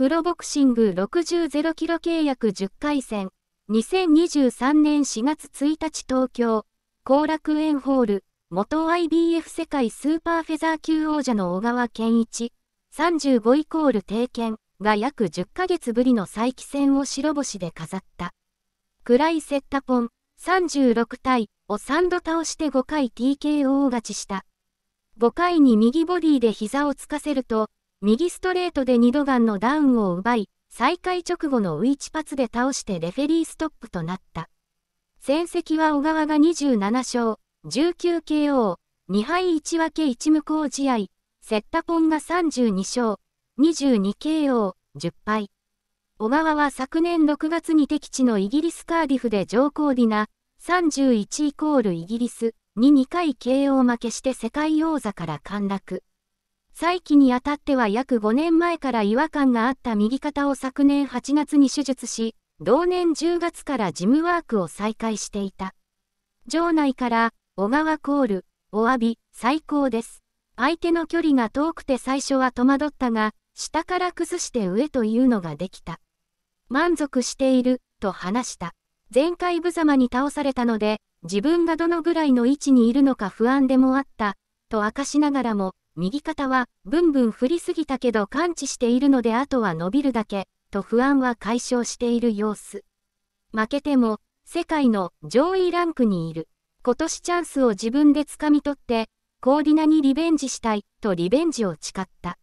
プロボクシング60-0キロ契約10回戦、2023年4月1日東京、後楽園ホール、元 IBF 世界スーパーフェザー級王者の小川健一、35イコール定見が約10ヶ月ぶりの再起戦を白星で飾った。クライセッタポン、36体を3度倒して5回 TKO 勝ちした。5回に右ボディで膝をつかせると、右ストレートで2度ガンのダウンを奪い、再開直後のウイチパツで倒してレフェリーストップとなった。戦績は小川が27勝、19KO、2敗1分け1無効試合、セッタポンが32勝、22KO、10敗。小川は昨年6月に敵地のイギリスカーディフで上皇ディナ、31イコールイギリス、に2回 KO 負けして世界王座から陥落。再起にあたっては約5年前から違和感があった右肩を昨年8月に手術し、同年10月からジムワークを再開していた。場内から、小川コール、お詫び、最高です。相手の距離が遠くて最初は戸惑ったが、下から崩して上というのができた。満足している、と話した。前回無様に倒されたので、自分がどのぐらいの位置にいるのか不安でもあった、と明かしながらも、右肩は、ブンブン振りすぎたけど感知しているのであとは伸びるだけ、と不安は解消している様子。負けても、世界の上位ランクにいる。今年チャンスを自分で掴み取って、コーディナにリベンジしたい、とリベンジを誓った。